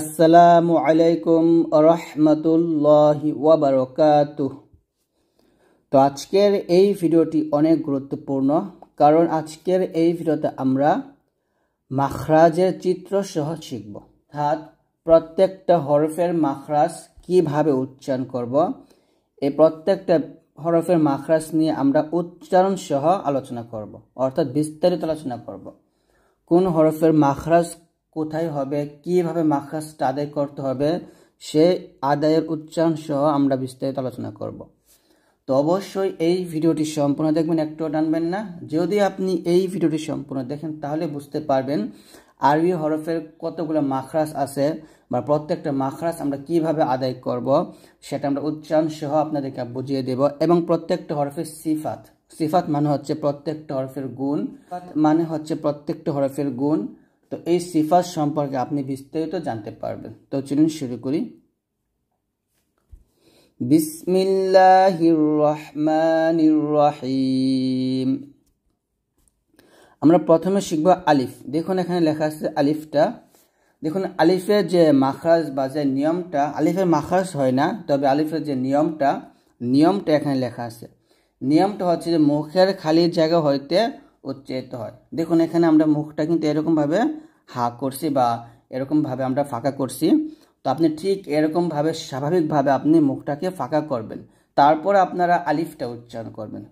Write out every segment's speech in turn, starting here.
আসসালামু আলাইকুম রহমতুল্লাহি ওয়াবারকাতু তো আজকের এই ভিডিওটি অনেক গুরুত্বপূর্ণ কারণ আজকের এই ভিডিওতে আমরা মাখরাজের চিত্র সহ শিখব অর্থাৎ প্রত্যেকটা হরফের মাখরাজ কিভাবে উচ্চারণ করব এই প্রত্যেকটা হরফের মাখরাজ নিয়ে আমরা উচ্চারণ সহ আলোচনা করব অর্থাৎ বিস্তারিত আলোচনা করব কোন হরফের মাখরাজ কোথায় হবে কিভাবে মাখাস আদায় করতে হবে সে আদায়ের উচ্চারণ সহ আমরা বিস্তারিত আলোচনা করব তো অবশ্যই এই ভিডিওটি সম্পূর্ণ দেখবেন একটু টানবেন না যদি আপনি এই ভিডিওটি সম্পূর্ণ দেখেন তাহলে বুঝতে পারবেন আরবি হরফের কতগুলো মাখরাস আছে বা প্রত্যেকটা মাখরাস আমরা কিভাবে আদায় করব সেটা আমরা উচ্চারণ সহ আপনাদেরকে বুঝিয়ে দেব এবং প্রত্যেকটা হরফের সিফাত সিফাত মানে হচ্ছে প্রত্যেকটা হরফের গুণ মানে হচ্ছে প্রত্যেকটা হরফের গুণ তো এই সিফাত সম্পর্কে আপনি বিস্তারিত জানতে পারবেন তো চলুন শুরু করি রহিম আমরা প্রথমে শিখব আলিফ দেখুন এখানে লেখা আছে আলিফটা দেখুন আলিফের যে মাখরাজ বা যে নিয়মটা আলিফের মাখরাজ হয় না তবে আলিফের যে নিয়মটা নিয়মটা এখানে লেখা আছে নিয়মটা হচ্ছে যে মুখের খালি জায়গা হইতে উচ্চারিত হয় দেখুন এখানে আমরা মুখটা কিন্তু এরকমভাবে হা করছি বা এরকমভাবে আমরা ফাঁকা করছি তো আপনি ঠিক এরকমভাবে স্বাভাবিকভাবে আপনি মুখটাকে ফাঁকা করবেন তারপর আপনারা আলিফটা উচ্চারণ করবেন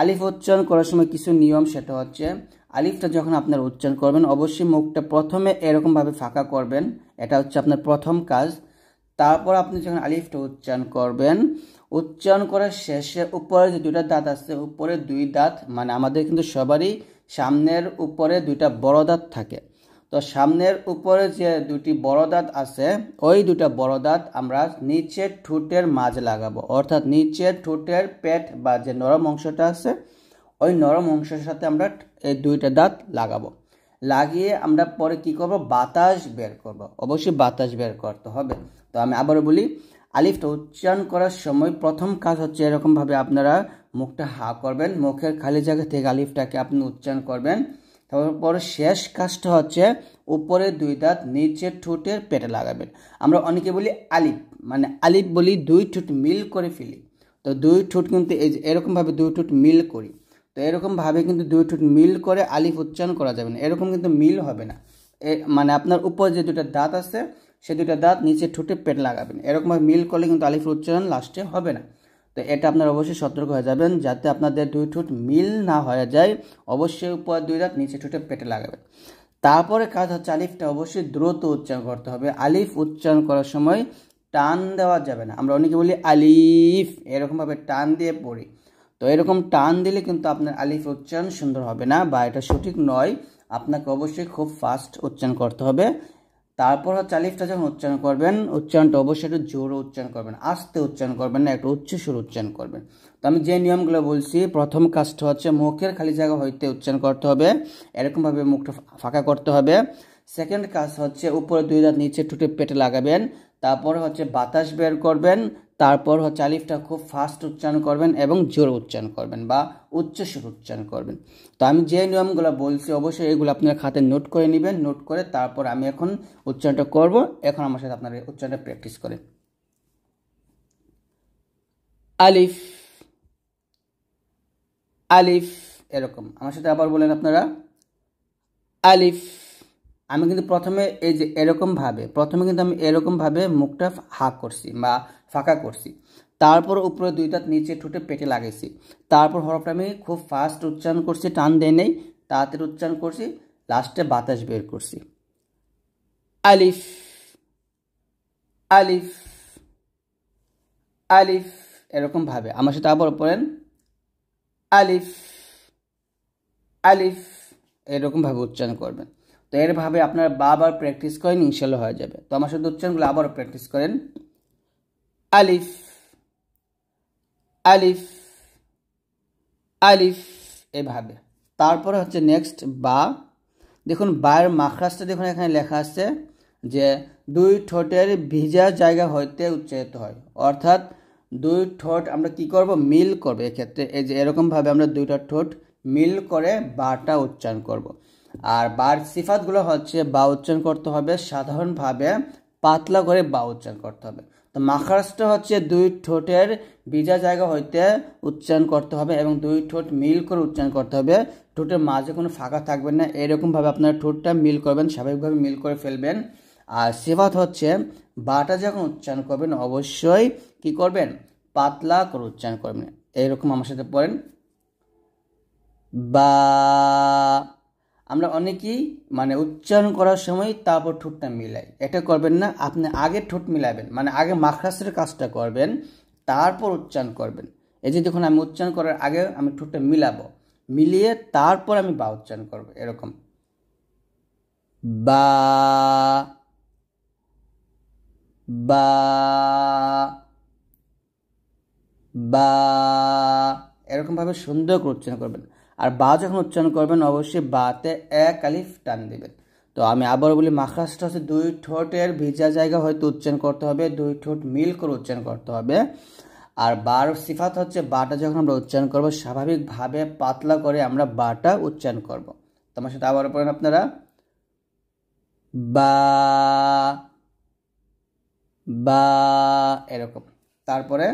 আলিফ উচ্চারণ করার সময় কিছু নিয়ম সেটা হচ্ছে আলিফটা যখন আপনারা উচ্চারণ করবেন অবশ্যই মুখটা প্রথমে এরকমভাবে ফাঁকা করবেন এটা হচ্ছে আপনার প্রথম কাজ তারপর আপনি যখন আলিফটা উচ্চারণ করবেন উচ্চারণ করার শেষে উপরে যে দুইটা দাঁত আছে উপরে দুই দাঁত মানে আমাদের কিন্তু সবারই সামনের উপরে দুইটা বড় দাঁত থাকে তো সামনের উপরে যে দুটি বড় দাঁত আছে ওই দুটা বড় দাঁত আমরা নিচের ঠোঁটের মাঝে লাগাবো অর্থাৎ নিচের ঠোঁটের পেট বা যে নরম অংশটা আছে ওই নরম অংশের সাথে আমরা এই দুইটা দাঁত লাগাবো লাগিয়ে আমরা পরে কি করব বাতাস বের করব অবশ্যই বাতাস বের করতে হবে তো আমি আবারও বলি আলিফটা উচ্চারণ করার সময় প্রথম কাজ হচ্ছে এরকমভাবে আপনারা মুখটা হা করবেন মুখের খালি জায়গা থেকে আলিফটাকে আপনি উচ্চারণ করবেন তারপর শেষ কাজটা হচ্ছে উপরে দুই দাঁত নিচের ঠোঁটের পেটে লাগাবেন আমরা অনেকে বলি আলিফ মানে আলিফ বলি দুই ঠোঁট মিল করে ফেলি তো দুই ঠোঁট কিন্তু এই এরকমভাবে দুই ঠোঁট মিল করি তো এরকমভাবে কিন্তু দুই ঠোঁট মিল করে আলিফ উচ্চারণ করা যাবে না এরকম কিন্তু মিল হবে না মানে আপনার উপর যে দুটো দাঁত আছে সে দুইটা দাঁত নিচে ঠুটে পেট লাগাবেন এরকমভাবে মিল করলে কিন্তু আলিফের উচ্চারণ লাস্টে হবে না তো এটা আপনার অবশ্যই সতর্ক হয়ে যাবেন যাতে আপনাদের দুই ঠোঁট মিল না হয়ে যায় অবশ্যই উপর দুই দাঁত নিচে ঠুটে পেটে লাগাবেন তারপরে কাজ হচ্ছে আলিফটা অবশ্যই দ্রুত উচ্চারণ করতে হবে আলিফ উচ্চারণ করার সময় টান দেওয়া যাবে না আমরা অনেকে বলি আলিফ এরকমভাবে টান দিয়ে পড়ি তো এরকম টান দিলে কিন্তু আপনার আলিফ উচ্চারণ সুন্দর হবে না বা এটা সঠিক নয় আপনাকে অবশ্যই খুব ফাস্ট উচ্চারণ করতে হবে তারপর হচ্ছে আলিফটা যখন উচ্চারণ করবেন উচ্চারণটা অবশ্যই একটু জোরে উচ্চারণ করবেন আস্তে উচ্চারণ করবেন না একটু উচ্চ সুর উচ্চারণ করবেন তো আমি যে নিয়মগুলো বলছি প্রথম কাজটা হচ্ছে মুখের খালি জায়গা হইতে উচ্চারণ করতে হবে এরকমভাবে মুখটা ফাঁকা করতে হবে সেকেন্ড কাজ হচ্ছে উপরে দুই দাঁত নিচে টুটে পেটে লাগাবেন তারপরে হচ্ছে বাতাস বের করবেন তারপর হচ্ছে আলিফটা খুব ফাস্ট উচ্চারণ করবেন এবং জোর উচ্চারণ করবেন বা উচ্চ সুর উচ্চারণ করবেন তো আমি যে নিয়মগুলো বলছি অবশ্যই এগুলো আপনারা খাতে নোট করে নেবেন নোট করে তারপর আমি এখন উচ্চারণটা করব এখন আমার সাথে আপনারা উচ্চারণটা প্র্যাকটিস করেন আলিফ আলিফ এরকম আমার সাথে আবার বলেন আপনারা আলিফ আমি কিন্তু প্রথমে এই যে এরকমভাবে প্রথমে কিন্তু আমি এরকমভাবে মুখটা হাঁক করছি বা ফাঁকা করছি তারপর উপরে দুই দাঁত নিচে ঠোঁটে পেটে লাগাইছি তারপর হরফটা আমি খুব ফাস্ট উচ্চারণ করছি টান দেয় নেই তাড়াতাড়ি উচ্চারণ করছি লাস্টে বাতাস বের করছি আলিফ আলিফ আলিফ এরকমভাবে আমার সাথে আবার পড়েন আলিফ আলিফ এরকমভাবে উচ্চারণ করবেন তো এরভাবে আপনারা বাবার প্র্যাকটিস করেন ইনশাল্লাহ হয়ে যাবে তো আমার সাথে উচ্চারণগুলো আবারও প্র্যাকটিস করেন আলিফ আলিফ আলিফ এভাবে তারপরে হচ্ছে নেক্সট বা দেখুন বায়ের মাখরাজটা দেখুন এখানে লেখা আছে যে দুই ঠোঁটের ভিজা জায়গা হইতে উচ্চারিত হয় অর্থাৎ দুই ঠোঁট আমরা কি করব মিল করবো এক্ষেত্রে এই যে এরকমভাবে আমরা দুইটা ঠোঁট মিল করে বাটা উচ্চারণ করব আর বার সিফাতগুলো হচ্ছে বা উচ্চারণ করতে হবে সাধারণভাবে পাতলা করে বা উচ্চারণ করতে হবে তো মাখারাজটা হচ্ছে দুই ঠোঁটের ভিজা জায়গা হইতে উচ্চারণ করতে হবে এবং দুই ঠোঁট মিল করে উচ্চারণ করতে হবে ঠোঁটের মাঝে কোনো ফাঁকা থাকবে না এরকমভাবে আপনার ঠোঁটটা মিল করবেন স্বাভাবিকভাবে মিল করে ফেলবেন আর সেফাত হচ্ছে বাটা যখন উচ্চারণ করবেন অবশ্যই কি করবেন পাতলা করে উচ্চারণ করবেন এরকম আমার সাথে পড়েন বা আমরা অনেকেই মানে উচ্চারণ করার সময় তারপর ঠোঁটটা মিলাই এটা করবেন না আপনি আগে ঠোঁট মিলাবেন মানে আগে মাখরাসের কাজটা করবেন তারপর উচ্চারণ করবেন এই যে দেখুন আমি উচ্চারণ করার আগে আমি ঠোঁটটা মিলাবো মিলিয়ে তারপর আমি বা উচ্চারণ করবো এরকম বা বা বা এরকমভাবে সুন্দর করে উচ্চারণ করবেন আর বা যখন উচ্চারণ করবেন অবশ্যই বাতে এক আলিফ টান দেবেন তো আমি আবার বলি মাখাসটা হচ্ছে দুই ঠোঁটের ভিজা জায়গা হয়তো উচ্চারণ করতে হবে দুই ঠোঁট মিল করে উচ্চারণ করতে হবে আর বার সিফাত হচ্ছে বাটা যখন আমরা উচ্চারণ করব স্বাভাবিকভাবে পাতলা করে আমরা বাটা উচ্চারণ করব তোমার সাথে আবার পড়েন আপনারা বা বা এরকম তারপরে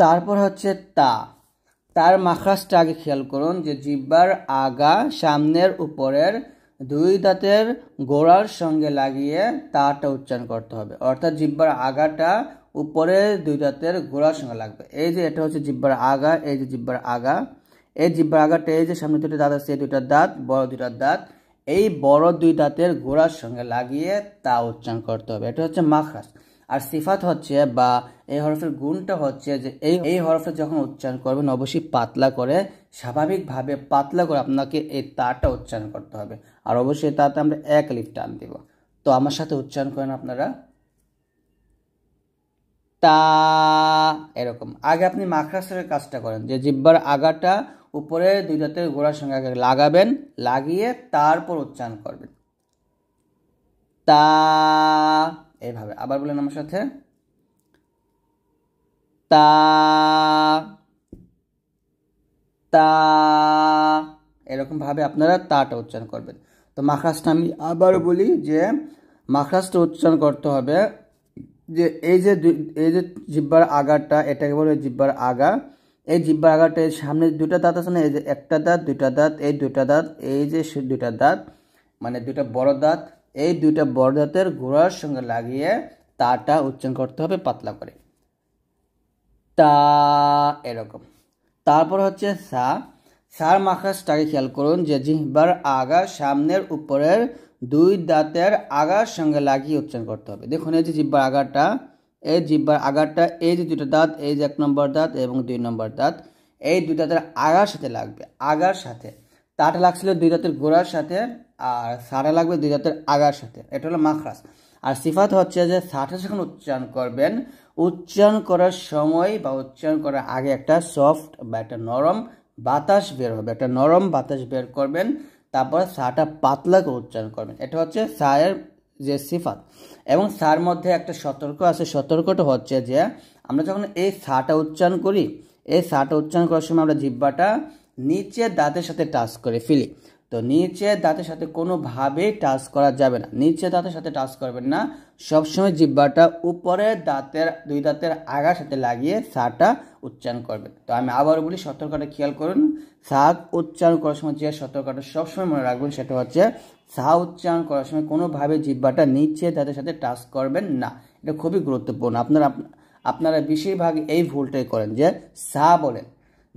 তারপর হচ্ছে তা তার মাখরাজটা আগে খেয়াল করুন যে জিব্বার আগা সামনের উপরের দুই দাঁতের গোড়ার সঙ্গে লাগিয়ে তাটা উচ্চারণ করতে হবে অর্থাৎ জিব্বার আগাটা উপরে দুই দাঁতের গোড়ার সঙ্গে লাগবে এই যে এটা হচ্ছে জিব্বার আগা এই যে জিব্বার আগা এই জিব্বার আগাটা এই যে সামনে দুটো দাঁত আছে এই দুইটা দাঁত বড় দুইটা দাঁত এই বড় দুই দাঁতের গোড়ার সঙ্গে লাগিয়ে তা উচ্চারণ করতে হবে এটা হচ্ছে মাখরাজ আর সিফাত হচ্ছে বা এই হরফের গুণটা হচ্ছে যে এই এই হরফটা যখন উচ্চারণ করবেন অবশ্যই পাতলা করে স্বাভাবিকভাবে পাতলা করে আপনাকে এই তাটা উচ্চারণ করতে হবে আর অবশ্যই তাতে আমরা এক লিফ টান দিব তো আমার সাথে উচ্চারণ করেন আপনারা তা এরকম আগে আপনি মাখরাসের কাজটা করেন যে জিব্বার আগাটা উপরে দুই দাঁতের গোড়ার সঙ্গে আগে লাগাবেন লাগিয়ে তারপর উচ্চারণ করবেন তা এইভাবে আবার বলেন আমার সাথে তা তা এরকমভাবে আপনারা তাটা উচ্চারণ করবেন তো মাখরাজটা আমি আবার বলি যে মাখরাজটা উচ্চারণ করতে হবে যে এই যে এই যে জিব্বার আগাটা এটাকে বলে জিব্বার আগা এই জিব্বার আগাটা সামনে দুটা দাঁত আছে না এই যে একটা দাঁত দুটা দাঁত এই দুটা দাঁত এই যে দুটা দাঁত মানে দুটা বড় দাঁত এই দুইটা বর্ধাতের ঘোড়ার সঙ্গে লাগিয়ে তাটা উচ্চারণ করতে হবে পাতলা করে তা এরকম তারপর হচ্ছে সা সার মাখাসটাকে খেয়াল করুন যে জিহ্বার আগা সামনের উপরের দুই দাঁতের আগার সঙ্গে লাগিয়ে উচ্চারণ করতে হবে দেখুন এই যে জিব্বার আগাটা এই জিব্বার আগারটা এই যে দুটো দাঁত এই যে এক নম্বর দাঁত এবং দুই নম্বর দাঁত এই দুই দাঁতের আগার সাথে লাগবে আগার সাথে তাটা লাগছিল দুই দাঁতের গোড়ার সাথে আর সাটা লাগবে দুই দাঁতের আগার সাথে এটা হলো মাখরাস আর সিফাত হচ্ছে যে সাটা যখন উচ্চারণ করবেন উচ্চারণ করার সময় বা উচ্চারণ করার আগে একটা সফট বা একটা নরম বাতাস বের হবে একটা নরম বাতাস বের করবেন তারপর সাটা পাতলা করে উচ্চারণ করবেন এটা হচ্ছে সায়ের যে সিফাত এবং সার মধ্যে একটা সতর্ক আছে সতর্কটা হচ্ছে যে আমরা যখন এই সাটা উচ্চারণ করি এই সাটা উচ্চারণ করার সময় আমরা জিব্বাটা নিচে দাঁতের সাথে টাচ করে ফেলি তো নিচে দাঁতের সাথে কোনোভাবেই টাচ করা যাবে না নিচে দাঁতের সাথে টাচ করবেন না সবসময় জিব্বাটা উপরের দাঁতের দুই দাঁতের আগার সাথে লাগিয়ে সাটা উচ্চারণ করবেন তো আমি আবারও বলি সতর্কটা খেয়াল করুন সাক উচ্চারণ করার সময় যে সতর্কটা সবসময় মনে রাখবেন সেটা হচ্ছে সা উচ্চারণ করার সময় কোনোভাবে জিব্বাটা নিচে দাঁতের সাথে টাচ করবেন না এটা খুবই গুরুত্বপূর্ণ আপনারা আপনারা বেশিরভাগ এই ভুলটাই করেন যে সা বলেন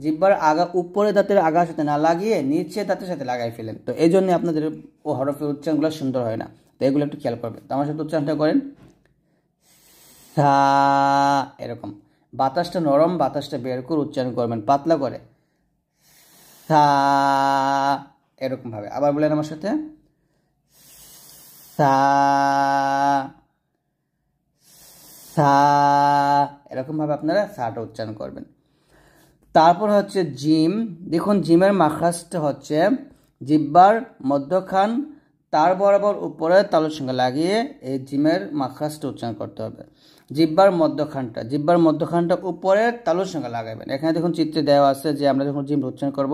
জিব্বার আগা উপরে দাঁতের আগার সাথে না লাগিয়ে নিচে দাঁতের সাথে লাগাই ফেলেন তো এই জন্য আপনাদের ও হরফের উচ্চারণগুলো সুন্দর হয় না তো এগুলো একটু খেয়াল করবেন তো আমার সাথে উচ্চারণটা করেন সা এরকম বাতাসটা নরম বাতাসটা বের করে উচ্চারণ করবেন পাতলা করে সা এরকমভাবে আবার বলেন আমার সাথে সা সা এরকমভাবে আপনারা সাটা উচ্চারণ করবেন তারপর হচ্ছে জিম দেখুন জিমের মাখাজটা হচ্ছে জিব্বার মধ্যখান তার বরাবর উপরে তালুর সঙ্গে লাগিয়ে এই জিমের মাখাজটা উচ্চারণ করতে হবে জিব্বার মধ্যখানটা জিব্বার মধ্যখানটা উপরে তালুর সঙ্গে লাগাবেন এখানে দেখুন চিত্রে দেওয়া আছে যে আমরা যখন জিম উচ্চারণ করব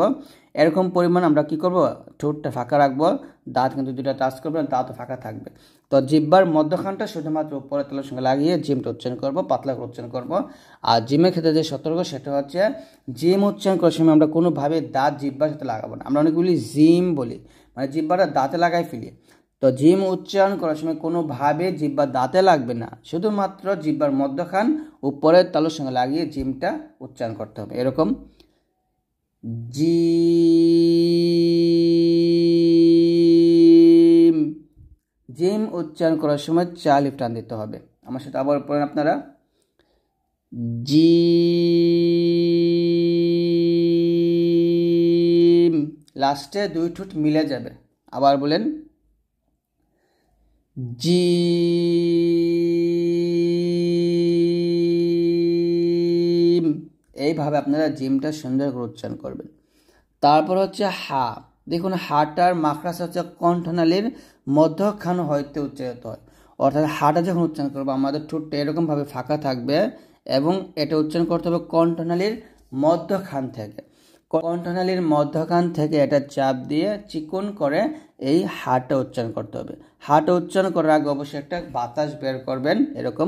এরকম পরিমাণ আমরা কি করব ঠোঁটটা ফাঁকা রাখবো দাঁত কিন্তু দুটা টাচ করবেন দাঁতও ফাঁকা থাকবে তো জিব্বার মধ্যখানটা শুধুমাত্র উপরে তেলের সঙ্গে লাগিয়ে জিমটা উচ্চারণ করবো পাতলা করে উচ্চারণ করবো আর জিমের ক্ষেত্রে যে সতর্ক সেটা হচ্ছে জিম উচ্চারণ করার সময় আমরা কোনোভাবে দাঁত জিব্বার সাথে লাগাবো না আমরা অনেকগুলি জিম বলি মানে জিব্বাটা দাঁতে লাগাই ফেলি তো জিম উচ্চারণ করার সময় কোনোভাবে জিব্বা দাঁতে লাগবে না শুধুমাত্র জিব্বার মধ্যখান উপরের তলের সঙ্গে লাগিয়ে জিমটা উচ্চারণ করতে হবে এরকম জি জেম উচ্চারণ করার সময় চা লিফ টান দিতে হবে আমার সাথে আবার পড়েন আপনারা জি লাস্টে দুই ঠুট মিলে যাবে আবার বলেন জি এইভাবে আপনারা জিমটা সুন্দর করে উচ্চারণ করবেন তারপর হচ্ছে হা দেখুন হাটার মাকড়াসচক কণ্ঠনালীর মধ্যখান হইতে উচ্চারিত হয় অর্থাৎ হাটা যখন উচ্চারণ করবো আমাদের ঠোঁটটা এরকমভাবে ফাঁকা থাকবে এবং এটা উচ্চারণ করতে হবে কণ্ঠনালীর মধ্যখান থেকে কণ্ঠনালীর মধ্যখান থেকে এটা চাপ দিয়ে চিকন করে এই হাটটা উচ্চারণ করতে হবে হাটা উচ্চারণ করার আগে অবশ্যই একটা বাতাস বের করবেন এরকম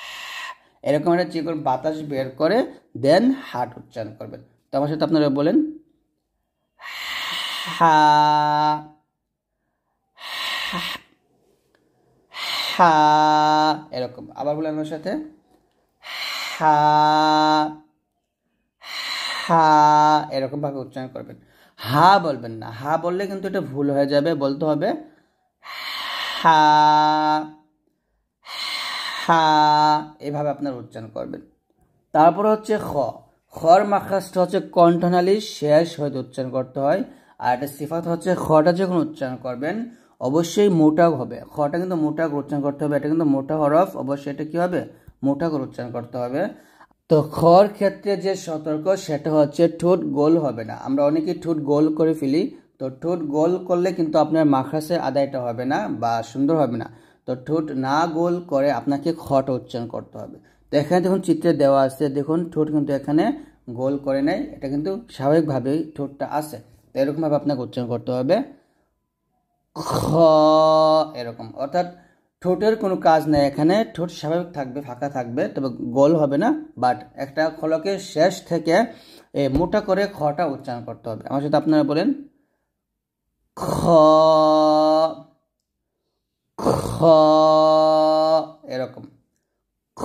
হ্যাঁ, এরকম একটা চিকন বাতাস বের করে দেন হাট উচ্চারণ করবেন তো আমার সাথে আপনারা বলেন হা হা এরকম আবার বলেন আমার সাথে হা হা ভাবে উচ্চারণ করবেন হা বলবেন না হা বললে কিন্তু এটা ভুল হয়ে যাবে বলতে হবে হা হা এভাবে আপনার উচ্চারণ করবেন তারপর হচ্ছে খ খর মাখাসটা হচ্ছে কণ্ঠনালী শেষ হয়তো উচ্চারণ করতে হয় আর একটা সিফাত হচ্ছে খটা যখন উচ্চারণ করবেন অবশ্যই মোটা হবে খটা কিন্তু মোটা উচ্চারণ করতে হবে এটা কিন্তু মোটা হরফ অবশ্যই এটা কী হবে মোটা করে উচ্চারণ করতে হবে তো খর ক্ষেত্রে যে সতর্ক সেটা হচ্ছে ঠোঁট গোল হবে না আমরা অনেকেই ঠোঁট গোল করে ফেলি তো ঠোঁট গোল করলে কিন্তু আপনার মাখাসে আদায়টা হবে না বা সুন্দর হবে না তো ঠোঁট না গোল করে আপনাকে খট উচ্চারণ করতে হবে তো এখানে দেখুন চিত্রে দেওয়া আছে দেখুন ঠোঁট কিন্তু এখানে গোল করে নেয় এটা কিন্তু স্বাভাবিকভাবেই ঠোঁটটা আছে এরকমভাবে আপনাকে উচ্চারণ করতে হবে খ এরকম অর্থাৎ ঠোঁটের কোনো কাজ নেই এখানে ঠোঁট স্বাভাবিক থাকবে ফাঁকা থাকবে তবে গোল হবে না বাট একটা খলকে শেষ থেকে এ মোটা করে খটা উচ্চারণ করতে হবে আমার সাথে আপনারা বলেন খ খ এরকম খ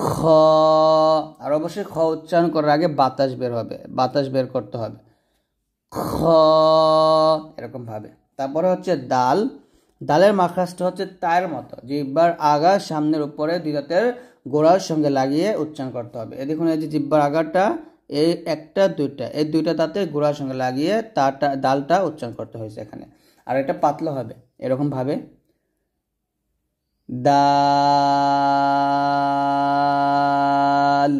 আর অবশ্যই খ উচ্চারণ করার আগে বাতাস বের হবে বাতাস বের করতে হবে খ এরকমভাবে তারপরে হচ্ছে দাল ডালের মাখাসটা হচ্ছে তায়ের মতো জিব্বার আগা সামনের উপরে দুই দাঁতের গোড়ার সঙ্গে লাগিয়ে উচ্চারণ করতে হবে এ দেখুন এই যে জিব্বার আগাটা এই একটা দুইটা এই দুইটা দাঁতের গোড়ার সঙ্গে লাগিয়ে তাটা ডালটা উচ্চারণ করতে হয়েছে এখানে আর এটা পাতলা হবে এরকমভাবে ডাল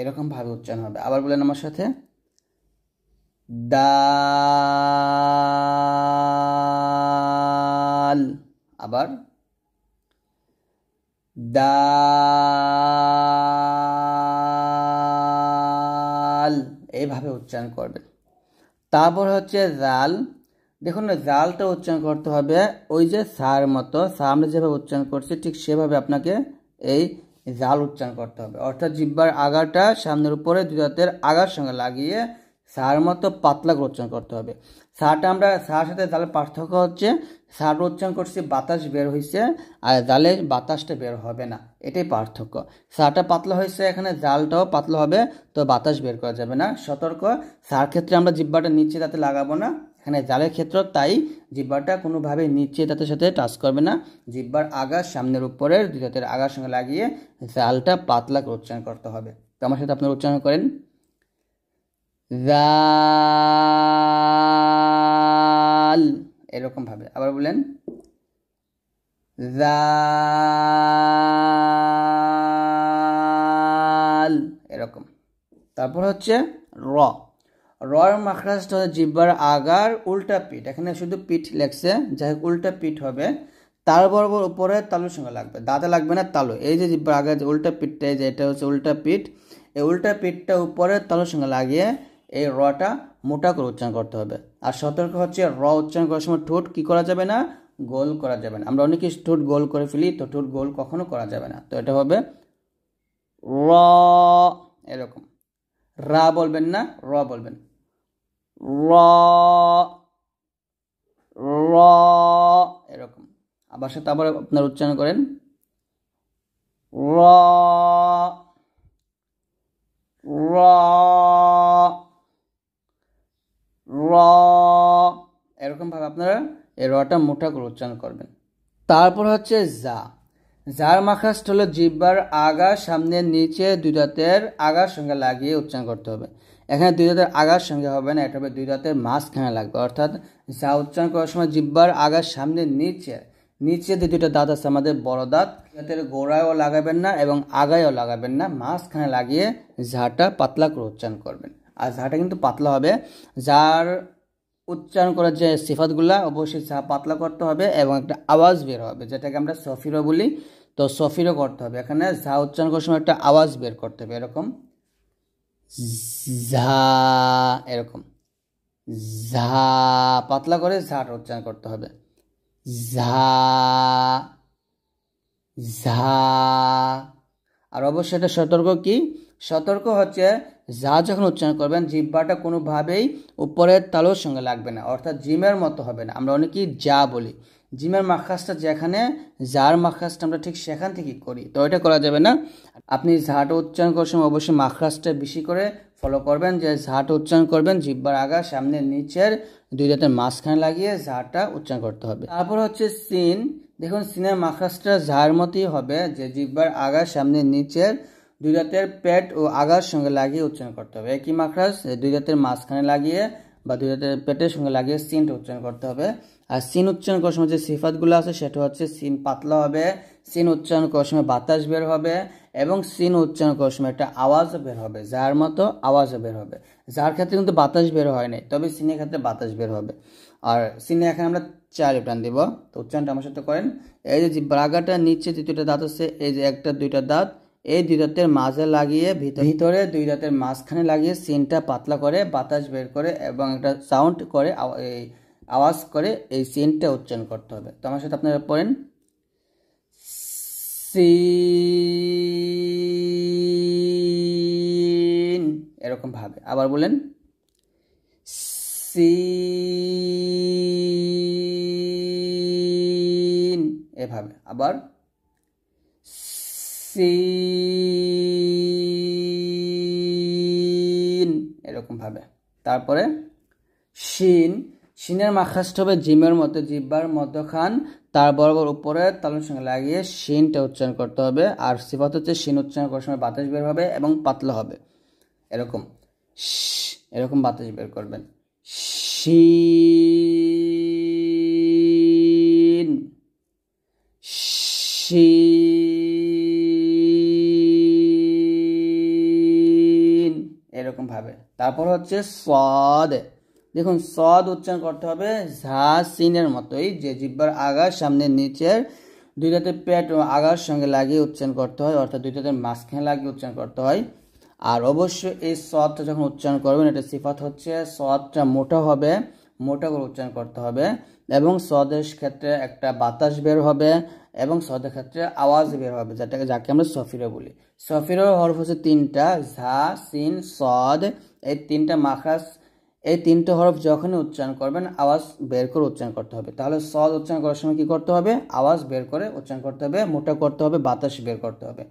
এরকমভাবে উচ্চারণ হবে আবার বলেন আমার সাথে দাল আবার দাল এইভাবে উচ্চারণ করবে তারপর হচ্ছে জাল দেখুন জালটা উচ্চারণ করতে হবে ওই যে সার মতো সার আমরা যেভাবে উচ্চারণ করছি ঠিক সেভাবে আপনাকে এই জাল উচ্চারণ করতে হবে অর্থাৎ জিব্বার আগাটা সামনের উপরে দুই আগার সঙ্গে লাগিয়ে সার মতো পাতলা করে উচ্চারণ করতে হবে সারটা আমরা সার সাথে জালের পার্থক্য হচ্ছে সার উচ্চারণ করছি বাতাস বের হয়েছে আর জালে বাতাসটা বের হবে না এটাই পার্থক্য সারটা পাতলা হয়েছে এখানে জালটাও পাতলা হবে তো বাতাস বের করা যাবে না সতর্ক সার ক্ষেত্রে আমরা জিব্বাটা নিচে তাতে লাগাবো না এখানে জালের ক্ষেত্র তাই জিব্বাটা কোনোভাবে নিচে তাদের সাথে টাচ করবে না জিব্বার আগা সামনের উপরের দুই আগার সঙ্গে লাগিয়ে জালটা পাতলা করে উচ্চারণ করতে হবে তো আমার সাথে আপনারা উচ্চারণ করেন জাল এরকম ভাবে আবার বলেন জাল এরকম তারপর হচ্ছে র রর মাখরাজটা হচ্ছে জিব্বার আগার উল্টা পিঠ এখানে শুধু পিঠ লেখছে যাই হোক উল্টা পিঠ হবে তার বরাবর উপরে তালুর সঙ্গে লাগবে দাঁতে লাগবে না তালু এই যে জিব্বার আগার উল্টা পিঠটা এই যে এটা হচ্ছে উল্টা পিঠ এই উল্টা পিঠটা উপরে তালুর সঙ্গে লাগিয়ে এই রটা মোটা করে উচ্চারণ করতে হবে আর সতর্ক হচ্ছে র উচ্চারণ করার সময় ঠোঁট কী করা যাবে না গোল করা যাবে না আমরা অনেকে ঠোঁট গোল করে ফেলি তো ঠোঁট গোল কখনো করা যাবে না তো এটা হবে র এরকম রা বলবেন না র বলবেন র র এরকম আবার সাথে আবার আপনার উচ্চারণ করেন র র র এরকমভাবে আপনারা এই রটা মোটা করে উচ্চারণ করবেন তারপর হচ্ছে যা যার মাখাস্ট হলো জিব্বার আগা সামনে নিচে দুই দাঁতের আগার সঙ্গে লাগিয়ে উচ্চারণ করতে হবে এখানে দুই দাঁতের আগার সঙ্গে হবে না এটা হবে দুই দাঁতের মাঝখানে লাগবে অর্থাৎ যা উচ্চারণ করার সময় জিব্বার আগার সামনে নিচে নিচে যে দুটো দাঁত আছে আমাদের বড় দাঁত দাঁতের গোড়ায়ও লাগাবেন না এবং আগায়ও লাগাবেন না মাঝখানে লাগিয়ে ঝাটা পাতলা করে উচ্চারণ করবেন আর ঝাটা কিন্তু পাতলা হবে যার উচ্চারণ করার যে সিফাতগুলা অবশ্যই পাতলা করতে হবে এবং একটা আওয়াজ বের হবে যেটাকে আমরা সফিরও বলি তো সফিরও করতে হবে এখানে ঝা উচ্চারণ করার সময় একটা আওয়াজ বের করতে হবে এরকম ঝা এরকম ঝা পাতলা করে ঝাট উচ্চারণ করতে হবে ঝা ঝা আর অবশ্যই এটা সতর্ক কি সতর্ক হচ্ছে যা যখন উচ্চারণ করবেন জিব্বাটা কোনোভাবেই উপরের তালুর সঙ্গে লাগবে না অর্থাৎ জিমের মতো হবে না আমরা অনেকেই যা বলি জিমের মাখাসটা যেখানে যার মাখাসটা আমরা ঠিক সেখান থেকে করি তো এটা করা যাবে না আপনি ঝাট উচ্চারণ করার সময় অবশ্যই মাখাসটা বেশি করে ফলো করবেন যে ঝাট উচ্চারণ করবেন জিব্বার আগা সামনে নিচের দুই দাঁতের মাঝখানে লাগিয়ে ঝাড়টা উচ্চারণ করতে হবে তারপর হচ্ছে সিন দেখুন সিনের মাখাসটা ঝাড়ের মতোই হবে যে জিব্বার আগা সামনে নিচের দুই দাঁতের পেট ও আগার সঙ্গে লাগিয়ে উচ্চারণ করতে হবে একই মাখরাজ দুই দাঁতের মাঝখানে লাগিয়ে বা দুই দাঁতের পেটের সঙ্গে লাগিয়ে সিনটা উচ্চারণ করতে হবে আর সিন উচ্চারণ করার সময় যে সিফাতগুলো আছে সেটা হচ্ছে সিন পাতলা হবে সিন উচ্চারণ করার সময় বাতাস বের হবে এবং সিন উচ্চারণ করার সময় একটা আওয়াজও বের হবে যার মতো আওয়াজও বের হবে যার ক্ষেত্রে কিন্তু বাতাস বের হয় নাই তবে সিনের ক্ষেত্রে বাতাস বের হবে আর সিনে এখানে আমরা চার টান দিব তো উচ্চারণটা আমার সাথে করেন এই যে ব্রাগাটা নিচে তৃতীয়টা দাঁত আছে এই যে একটা দুইটা দাঁত এই দুই দাঁতের মাঝে লাগিয়ে ভিতরে দুই দাঁতের মাঝখানে লাগিয়ে সিনটা পাতলা করে বাতাস বের করে এবং একটা সাউন্ড করে এই আওয়াজ করে এই সিনটা উচ্চারণ করতে হবে তো আমার সাথে আপনারা পড়েন সিন এরকম ভাবে আবার বলেন সি এভাবে আবার সিন এরকমভাবে তারপরে শিন শিনের মাখাসটা হবে জিমের মতো জিব্বার খান তার বরাবর উপরে তালুর সঙ্গে লাগিয়ে শিনটা উচ্চারণ করতে হবে আর সিফাত হচ্ছে শিন উচ্চারণ করার সময় বাতাস বের হবে এবং পাতলা হবে এরকম এরকম বাতাস বের করবেন শি শি এরকমভাবে তারপর হচ্ছে সদ দেখুন সদ উচ্চারণ করতে হবে ঝা সিনের মতোই যে জিব্বার আগার সামনে নিচের দুই পেট আগার সঙ্গে লাগিয়ে উচ্চারণ করতে হয় অর্থাৎ দুই মাঝখানে লাগিয়ে উচ্চারণ করতে হয় আর অবশ্যই এই সদটা যখন উচ্চারণ করবেন এটা সিফাত হচ্ছে সদটা মোটা হবে মোটা করে উচ্চারণ করতে হবে এবং স্বদের ক্ষেত্রে একটা বাতাস বের হবে এবং স্বদের ক্ষেত্রে আওয়াজ বের হবে যেটাকে যাকে আমরা সফিরও বলি সফিরও হরফ হচ্ছে তিনটা ঝা সিন সদ এই তিনটা মাখাস এই তিনটে হরফ যখনই উচ্চারণ করবেন আওয়াজ বের করে উচ্চারণ করতে হবে তাহলে সদ উচ্চারণ করার সময় কী করতে হবে আওয়াজ বের করে উচ্চারণ করতে হবে মোটা করতে হবে বাতাস বের করতে হবে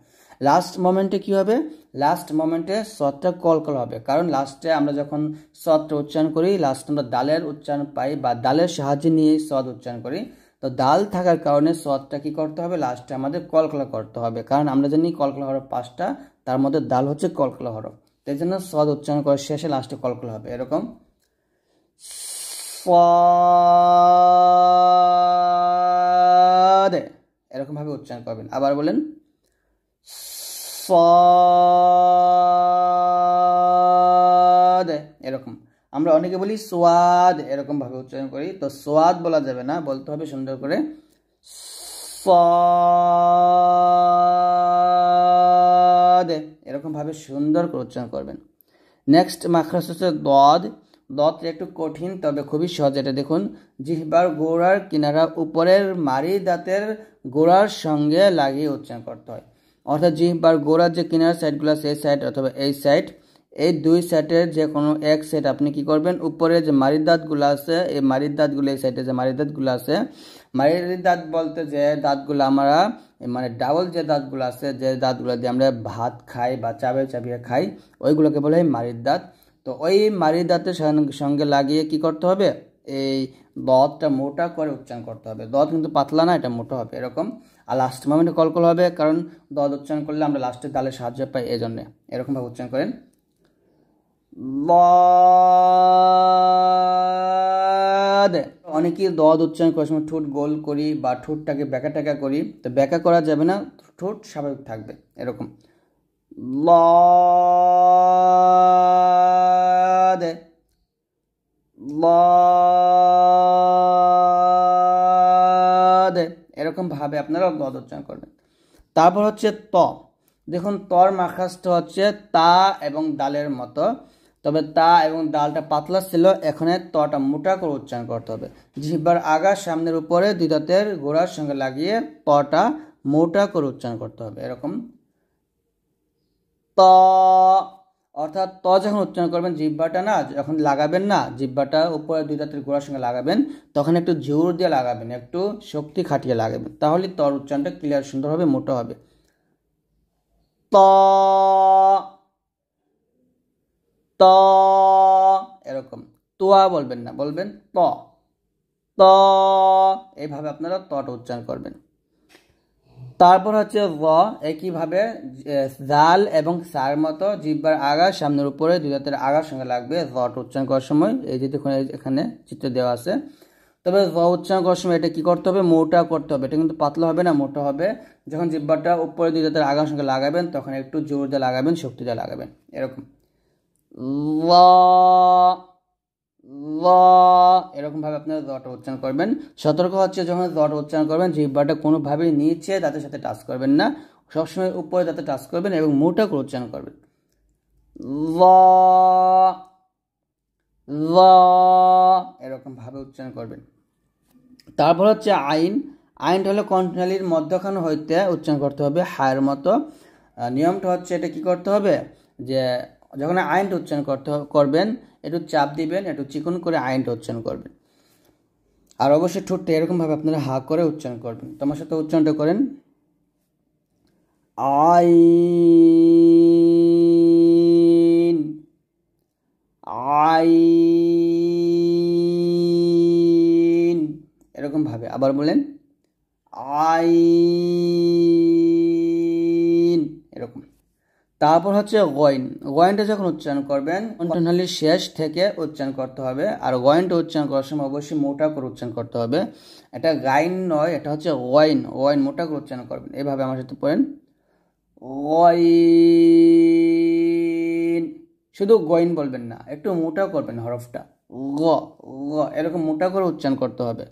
লাস্ট মোমেন্টে কি হবে লাস্ট মোমেন্টে সতটা কলকল হবে কারণ লাস্টে আমরা যখন সতটা উচ্চারণ করি লাস্ট আমরা ডালের উচ্চারণ পাই বা ডালের সাহায্যে নিয়ে সদ উচ্চারণ করি তো দাল থাকার কারণে সদটা কি করতে হবে লাস্টে আমাদের কলকলা করতে হবে কারণ আমরা জানি কলকলা হরফ পাঁচটা তার মধ্যে দাল হচ্ছে কলকলা হরফ তাই জন্য সদ উচ্চারণ করার শেষে লাস্টে কলকলা হবে এরকম এরকমভাবে উচ্চারণ করবেন আবার বলেন সাদ এরকম আমরা অনেকে বলি সোয়াদ এরকমভাবে উচ্চারণ করি তো সোয়াদ বলা যাবে না বলতে হবে সুন্দর করে এরকম এরকমভাবে সুন্দর করে উচ্চারণ করবেন নেক্সট মাখরাস হচ্ছে দদ দতটা একটু কঠিন তবে খুবই সহজ এটা দেখুন জিহবার গোড়ার কিনারা উপরের মারি দাঁতের গোড়ার সঙ্গে লাগিয়ে উচ্চারণ করতে হয় অর্থাৎ বার গোড়ার যে কিনার সাইডগুলো আছে সেই সাইড অথবা এই সাইড এই দুই সাইডের যে কোনো এক সাইড আপনি কি করবেন উপরে যে মারির দাঁতগুলো আছে এই মারির দাঁতগুলো এই সাইডে যে মারির দাঁতগুলো আছে মারির দাঁত বলতে যে দাঁতগুলো আমরা মানে ডাবল যে দাঁতগুলো আছে যে দাঁতগুলো দিয়ে আমরা ভাত খাই বা চাবে চাবিয়ে খাই ওইগুলোকে বলে হয় মারির দাঁত তো ওই মারির দাঁতের সঙ্গে লাগিয়ে কি করতে হবে এই দতটা মোটা করে উচ্চারণ করতে হবে দত কিন্তু পাতলা না এটা মোটা হবে এরকম আর লাস্ট মোমেন্টে কল কল হবে কারণ দদ উচ্চারণ করলে আমরা লাস্টে দালের সাহায্য পাই এই জন্যে এরকমভাবে উচ্চারণ করেন দদ অনেকেই দদ উচ্চারণ করার সময় ঠোঁট গোল করি বা ঠোঁটটাকে ব্যাকা ট্যাকা করি তো ব্যাকা করা যাবে না ঠোঁট স্বাভাবিক থাকবে এরকম দে ব এরকমভাবে আপনারা গদ উচ্চারণ করবেন তারপর হচ্ছে ত দেখুন তর মাখাস্ত হচ্ছে তা এবং ডালের মতো তবে তা এবং ডালটা পাতলা ছিল এখানে তটা মোটা করে উচ্চারণ করতে হবে জিহ্বার আগা সামনের উপরে দ্বিদাতের গোড়ার সঙ্গে লাগিয়ে তটা মোটা করে উচ্চারণ করতে হবে এরকম ত অর্থাৎ ত যখন উচ্চারণ করবেন জিব্বাটা না যখন লাগাবেন না জিব্বাটা উপরে দুই দাঁতের গোড়ার সঙ্গে লাগাবেন তখন একটু জোর দিয়ে লাগাবেন একটু শক্তি খাটিয়ে লাগাবেন তাহলে তর উচ্চারণটা ক্লিয়ার সুন্দর হবে মোটা হবে ত ত এরকম তোয়া বলবেন না বলবেন ত ত এইভাবে আপনারা তটা উচ্চারণ করবেন তারপর হচ্ছে ব একইভাবে জাল এবং সার মতো জিব্বার আগা সামনের উপরে দুই দাঁতের আগার সঙ্গে লাগবে জট উচ্চারণ করার সময় এই যে দেখুন এখানে চিত্র দেওয়া আছে তবে জ উচ্চারণ করার সময় এটা কি করতে হবে মোটা করতে হবে এটা কিন্তু পাতলা হবে না মোটা হবে যখন জিব্বাটা উপরে দুই দাঁতের আগার সঙ্গে লাগাবেন তখন একটু জোর দিয়ে লাগাবেন শক্তি দিয়ে লাগাবেন এরকম ল ল এরকমভাবে আপনারা জট উচ্চারণ করবেন সতর্ক হচ্ছে যখন জট উচ্চারণ করবেন জিহ্বাটা কোনোভাবেই নিচে দাঁতের সাথে টাচ করবেন না সবসময় উপরে দাঁতে টাচ করবেন এবং মোটা করে উচ্চারণ করবেন ল ল এরকমভাবে উচ্চারণ করবেন তারপর হচ্ছে আইন আইনটা হলো কণ্ঠনালীর মধ্যখান হইতে উচ্চারণ করতে হবে হায়ের মতো নিয়মটা হচ্ছে এটা কি করতে হবে যে যখন আয়নটা উচ্চারণ করতে করবেন একটু চাপ দিবেন একটু চিকন করে আয়নটা উচ্চারণ করবেন আর অবশ্যই ঠোঁটটা এরকমভাবে আপনারা হা করে উচ্চারণ করবেন তোমার সাথে উচ্চারণটা করেন আইন আইন এরকমভাবে আবার বলেন আই তারপর হচ্ছে গয়েন গয়েনটা যখন উচ্চারণ করবেন কণ্ঠনালীর শেষ থেকে উচ্চারণ করতে হবে আর গয়েনটা উচ্চারণ করার সময় অবশ্যই মোটা করে উচ্চারণ করতে হবে এটা গাইন নয় এটা হচ্ছে ওয়াইন ওয়াইন মোটা করে উচ্চারণ করবেন এভাবে আমার সাথে পড়েন ওয়াইন শুধু গয়েন বলবেন না একটু মোটা করবেন হরফটা গ গ এরকম মোটা করে উচ্চারণ করতে হবে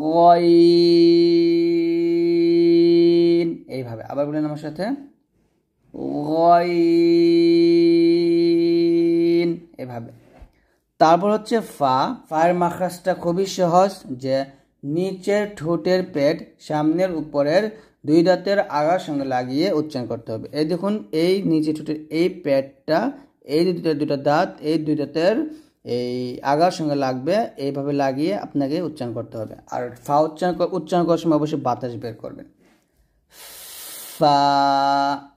ওয়াইন এইভাবে আবার বলেন আমার সাথে গইন এভাবে তারপর হচ্ছে ফা ফায়ের মাখরাজটা খুবই সহজ যে নিচের ঠোঁটের পেট সামনের উপরের দুই দাঁতের আগার সঙ্গে লাগিয়ে উচ্চারণ করতে হবে এই দেখুন এই নিচের ঠোঁটের এই পেটটা এই দুটো দুটো দাঁত এই দুই দাঁতের এই আগার সঙ্গে লাগবে এইভাবে লাগিয়ে আপনাকে উচ্চারণ করতে হবে আর ফা উচ্চারণ উচ্চারণ করার সময় অবশ্যই বাতাস বের করবেন ফা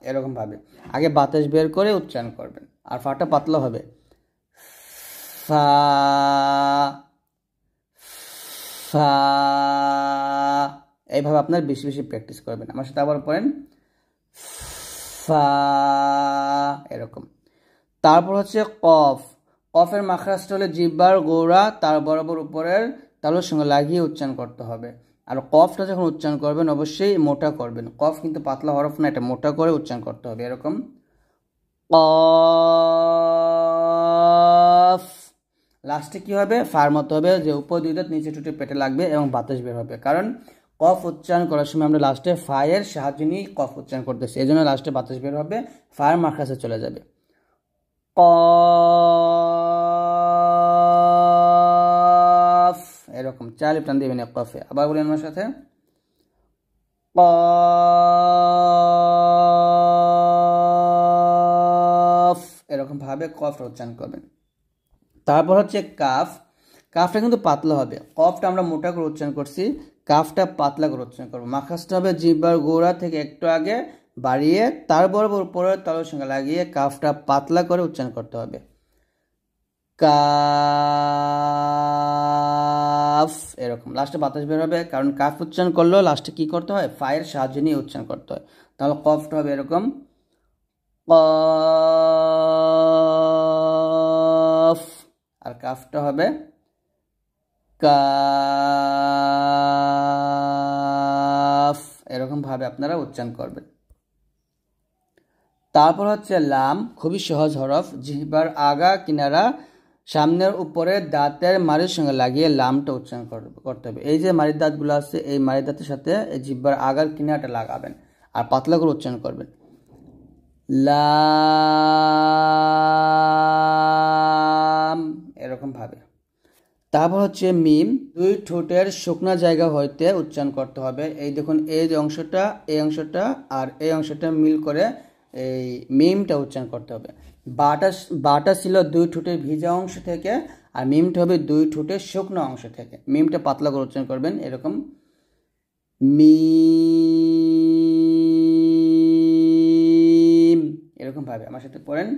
এরকমভাবে আগে বাতাস বের করে উচ্চারণ করবেন আর ফাটা পাতলা হবে ফা ফা এইভাবে আপনার বেশি বেশি প্র্যাকটিস করবেন আমার সাথে আবার পড়েন ফা এরকম তারপর হচ্ছে কফ কফের মাখরাজটা হলে জিব্বার গোড়া তার বরাবর উপরের তালুর সঙ্গে লাগিয়ে উচ্চারণ করতে হবে আর কফটা যখন উচ্চারণ করবেন অবশ্যই মোটা করবেন কফ কিন্তু পাতলা হরফ না এটা মোটা করে উচ্চারণ করতে হবে এরকম কফ লাস্টে কি হবে ফার মতো হবে যে উপর দুই দাঁত নিচে টুটে পেটে লাগবে এবং বাতাস বের হবে কারণ কফ উচ্চারণ করার সময় আমরা লাস্টে ফায়ের সাহায্য নিয়ে কফ উচ্চারণ করতেছি এই জন্য লাস্টে বাতাস বের হবে ফায়ার মার্কাসে চলে যাবে ক এরকম চালিপ টান দিবেন কফে আবার বলি আমার সাথে কফ এরকম ভাবে কফটা উচ্চারণ করবেন তারপর হচ্ছে কাফ কাফটা কিন্তু পাতলা হবে কফটা আমরা মোটা করে উচ্চারণ করছি কাফটা পাতলা করে উচ্চারণ করবো মাখাসটা হবে জিব্বার গোড়া থেকে একটু আগে বাড়িয়ে তার বরাবর উপরের তলের সঙ্গে লাগিয়ে কাফটা পাতলা করে উচ্চারণ করতে হবে কা কাফ এরকম লাস্টে বাতাস বের হবে কারণ কাফ উচ্চারণ করলেও লাস্টে কি করতে হয় ফায়ের সাহায্য নিয়ে উচ্চারণ করতে হয় তাহলে কফটা হবে এরকম কফ আর কাফটা হবে কাফ এরকমভাবে আপনারা উচ্চারণ করবেন তারপর হচ্ছে লাম খুবই সহজ হরফ জিহবার আগা কিনারা সামনের উপরে দাঁতের মাড়ির সঙ্গে লাগিয়ে লামটা উচ্চারণ করতে হবে এই যে মাড়ির দাঁতগুলো আছে এই মাড়ির দাঁতের সাথে এই জিব্বার আগার কিনারাটা লাগাবেন আর পাতলা করে উচ্চারণ করবেন লাম এরকমভাবে তারপর হচ্ছে মিম দুই ঠোঁটের শুকনা জায়গা হইতে উচ্চারণ করতে হবে এই দেখুন এই যে অংশটা এই অংশটা আর এই অংশটা মিল করে এই মিমটা উচ্চারণ করতে হবে বাটা বাটা ছিল দুই ঠোঁটের ভিজা অংশ থেকে আর মিমটা হবে দুই ঠোঁটের শুকনো অংশ থেকে মিমটা পাতলা করে উচ্চারণ করবেন এরকম মি এরকমভাবে আমার সাথে পড়েন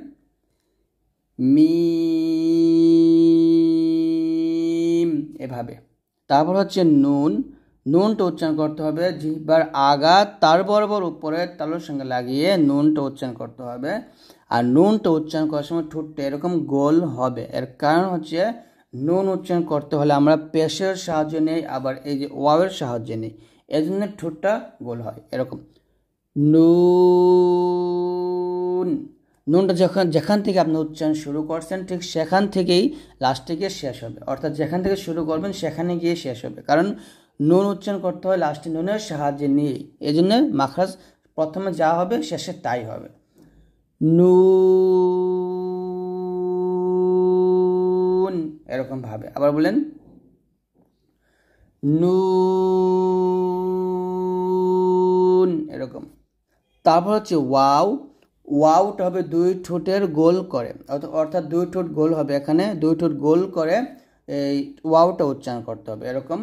মি এভাবে তারপর হচ্ছে নুন নুনটা উচ্চারণ করতে হবে জিহ্বার আগা তার বরাবর উপরে তালুর সঙ্গে লাগিয়ে নুনটা উচ্চারণ করতে হবে আর নুনটা উচ্চারণ করার সময় ঠোঁটটা এরকম গোল হবে এর কারণ হচ্ছে নুন উচ্চারণ করতে হলে আমরা পেশের সাহায্য নেই আবার এই যে ওয়াবের সাহায্য নেই এই জন্য ঠোঁটটা গোল হয় এরকম নুন নুনটা যখন যেখান থেকে আপনি উচ্চারণ শুরু করছেন ঠিক সেখান থেকেই লাস্টে গিয়ে শেষ হবে অর্থাৎ যেখান থেকে শুরু করবেন সেখানে গিয়ে শেষ হবে কারণ নুন উচ্চারণ করতে হয় লাস্টে নুনের সাহায্যে নিয়েই এই জন্য মাখরাজ প্রথমে যা হবে শেষে তাই হবে নুন এরকম ভাবে আবার বলেন নুন এরকম তারপর হচ্ছে ওয়াও ওয়াউটা হবে দুই ঠোঁটের গোল করে অর্থাৎ দুই ঠোঁট গোল হবে এখানে দুই ঠোঁট গোল করে এই ওয়াউটা উচ্চারণ করতে হবে এরকম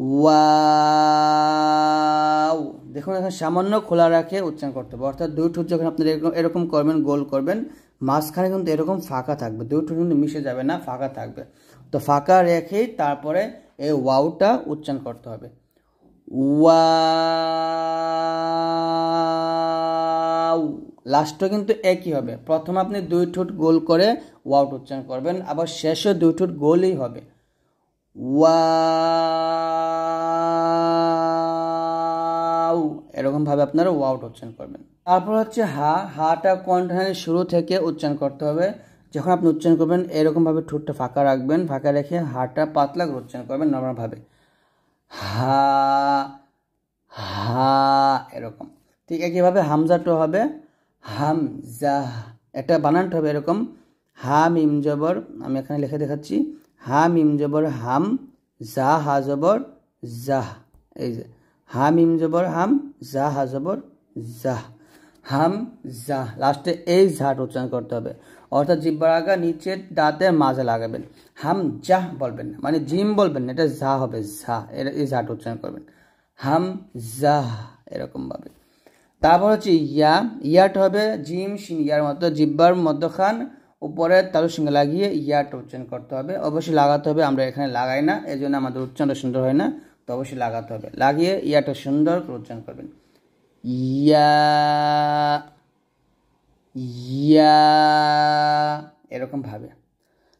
ওয়াও দেখুন এখন সামান্য খোলা রাখে উচ্চারণ করতে হবে অর্থাৎ দুই ঠোঁট যখন আপনি এরকম এরকম করবেন গোল করবেন মাঝখানে কিন্তু এরকম ফাঁকা থাকবে দুই ঠোঁট কিন্তু মিশে যাবে না ফাঁকা থাকবে তো ফাঁকা রেখেই তারপরে এই ওয়াউটা উচ্চারণ করতে হবে ওয়াও লাস্টও কিন্তু একই হবে প্রথম আপনি দুই ঠোঁট গোল করে ওয়াউট উচ্চারণ করবেন আবার শেষও দুই ঠোঁট গোলই হবে ওয়া এরকমভাবে আপনারা ওয়াউট উচ্চারণ করবেন তারপর হচ্ছে হা হাটা কণ্ঠনের শুরু থেকে উচ্চারণ করতে হবে যখন আপনি উচ্চারণ করবেন এরকমভাবে ঠোঁটটা ফাঁকা রাখবেন ফাঁকা রেখে হাটা পাতলা করে উচ্চারণ করবেন নর্মালভাবে হা হা এরকম ঠিক একইভাবে হামজাটা হবে হাম জাহ একটা বানানটা হবে এরকম হাম মিম জবর আমি এখানে লিখে দেখাচ্ছি হাম মিম জবর হাম জাহ হা জবর জাহ এই যে হাম ইম জবর হাম জা হা জবর জাহ হাম জাহ লাস্টে এই ঝাট উচ্চারণ করতে হবে অর্থাৎ জিব্বার নিচের দাঁতের মাঝে লাগাবেন হাম জাহ বলবেন না মানে জিম বলবেন না এটা ঝা হবে ঝা এটা এই ঝাট উচ্চারণ করবেন হাম জাহ এরকমভাবে তারপর হচ্ছে ইয়া ইয়াট হবে জিম সিং ইয়ার মতো জিব্বার খান উপরে তার সঙ্গে লাগিয়ে ইয়াট উচ্চারণ করতে হবে অবশ্যই লাগাতে হবে আমরা এখানে লাগাই না এজন্য আমাদের উচ্চারণটা সুন্দর হয় না তো অবশ্যই লাগাতে হবে লাগিয়ে ইয়াটা সুন্দর উচ্চারণ করবেন ইয়া ইয়া এরকমভাবে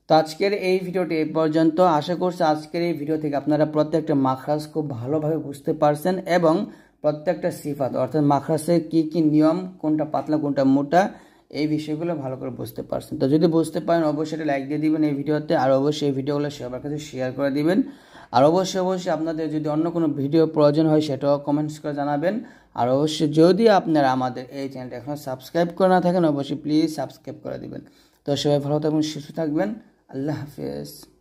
তো আজকের এই ভিডিওটি এই পর্যন্ত আশা করছি আজকের এই ভিডিও থেকে আপনারা প্রত্যেকটা মাখরাজ খুব ভালোভাবে বুঝতে পারছেন এবং প্রত্যেকটা সিফাত অর্থাৎ মাখরাজের কি কি নিয়ম কোনটা পাতলা কোনটা মোটা এই বিষয়গুলো ভালো করে বুঝতে পারছেন তো যদি বুঝতে পারেন অবশ্যই লাইক দিয়ে দিবেন এই ভিডিওতে আর অবশ্যই এই ভিডিওগুলো সবার কাছে শেয়ার করে দিবেন আর অবশ্যই অবশ্যই আপনাদের যদি অন্য কোনো ভিডিও প্রয়োজন হয় সেটাও কমেন্টস করে জানাবেন আর অবশ্যই যদি আপনারা আমাদের এই চ্যানেলটা এখনও সাবস্ক্রাইব করে না থাকেন অবশ্যই প্লিজ সাবস্ক্রাইব করে দেবেন তো সবাই ভালো থাকবেন সুস্থ থাকবেন আল্লাহ হাফিজ